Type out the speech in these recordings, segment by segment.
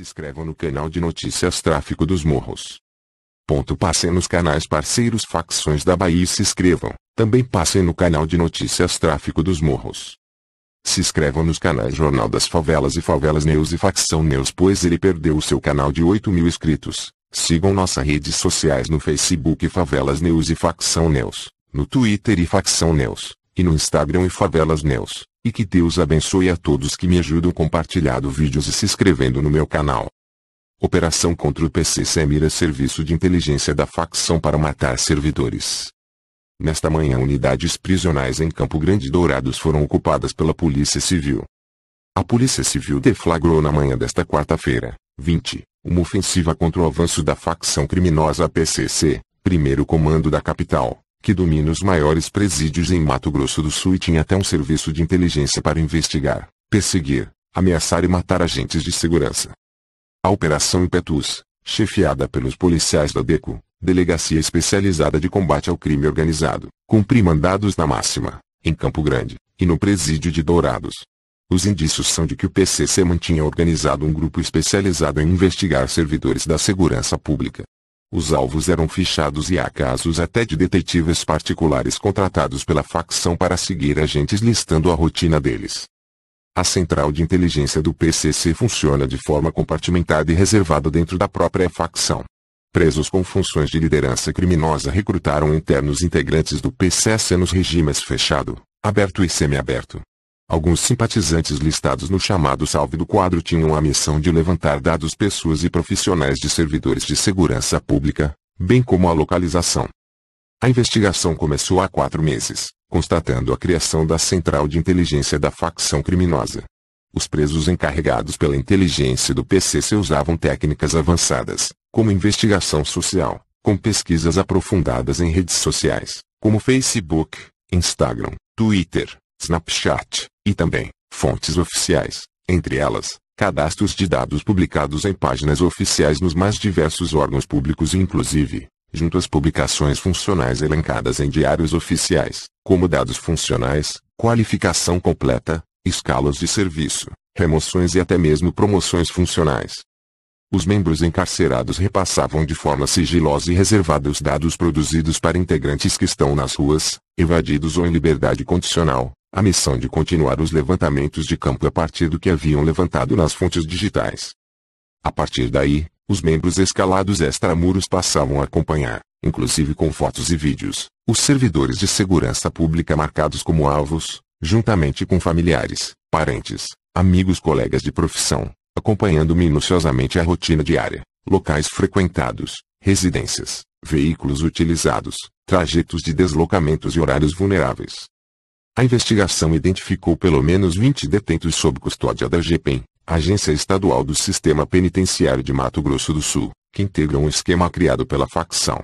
se inscrevam no canal de notícias Tráfico dos Morros. Ponto passem nos canais parceiros Facções da Bahia e se inscrevam. Também passem no canal de notícias Tráfico dos Morros. Se inscrevam nos canais Jornal das Favelas e Favelas News e Facção News pois ele perdeu o seu canal de 8 mil inscritos. Sigam nossas redes sociais no Facebook Favelas News e Facção News, no Twitter e Facção Neus e no Instagram e Favelas Neus. E que Deus abençoe a todos que me ajudam compartilhando vídeos e se inscrevendo no meu canal. Operação contra o PC Semira Serviço de Inteligência da Facção para matar servidores. Nesta manhã unidades prisionais em Campo Grande Dourados foram ocupadas pela Polícia Civil. A Polícia Civil deflagrou na manhã desta quarta-feira, 20, uma ofensiva contra o avanço da facção criminosa PCC, primeiro comando da capital, que domina os maiores presídios em Mato Grosso do Sul e tinha até um serviço de inteligência para investigar, perseguir, ameaçar e matar agentes de segurança. A Operação Impetus, chefiada pelos policiais da DECO, Delegacia Especializada de Combate ao Crime Organizado, cumpri mandados na máxima, em Campo Grande, e no presídio de Dourados. Os indícios são de que o PCC mantinha organizado um grupo especializado em investigar servidores da segurança pública, os alvos eram fichados e há casos até de detetives particulares contratados pela facção para seguir agentes listando a rotina deles. A central de inteligência do PCC funciona de forma compartimentada e reservada dentro da própria facção. Presos com funções de liderança criminosa recrutaram internos integrantes do PCC nos regimes fechado, aberto e semiaberto. Alguns simpatizantes listados no chamado salve do quadro tinham a missão de levantar dados pessoas e profissionais de servidores de segurança pública, bem como a localização. A investigação começou há quatro meses, constatando a criação da central de inteligência da facção criminosa. Os presos encarregados pela inteligência do PCC usavam técnicas avançadas, como investigação social, com pesquisas aprofundadas em redes sociais, como Facebook, Instagram, Twitter, Snapchat, e também fontes oficiais, entre elas, cadastros de dados publicados em páginas oficiais nos mais diversos órgãos públicos, e inclusive, junto às publicações funcionais elencadas em diários oficiais, como dados funcionais, qualificação completa, escalas de serviço, remoções e até mesmo promoções funcionais. Os membros encarcerados repassavam de forma sigilosa e reservada os dados produzidos para integrantes que estão nas ruas, evadidos ou em liberdade condicional, a missão de continuar os levantamentos de campo a partir do que haviam levantado nas fontes digitais. A partir daí, os membros escalados extramuros passavam a acompanhar, inclusive com fotos e vídeos, os servidores de segurança pública marcados como alvos, juntamente com familiares, parentes, amigos colegas de profissão, acompanhando minuciosamente a rotina diária, locais frequentados, residências, veículos utilizados, trajetos de deslocamentos e horários vulneráveis, a investigação identificou pelo menos 20 detentos sob custódia da GPEM, Agência Estadual do Sistema Penitenciário de Mato Grosso do Sul, que integram um esquema criado pela facção.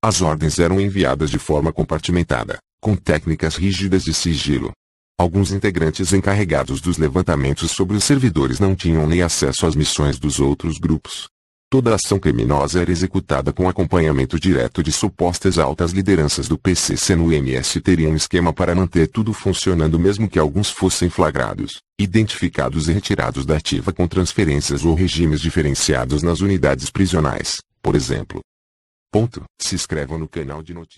As ordens eram enviadas de forma compartimentada, com técnicas rígidas de sigilo. Alguns integrantes encarregados dos levantamentos sobre os servidores não tinham nem acesso às missões dos outros grupos. Toda ação criminosa era executada com acompanhamento direto de supostas altas lideranças do PCC no MS teria um esquema para manter tudo funcionando mesmo que alguns fossem flagrados, identificados e retirados da ativa com transferências ou regimes diferenciados nas unidades prisionais, por exemplo. Ponto. Se inscrevam no canal de notícias.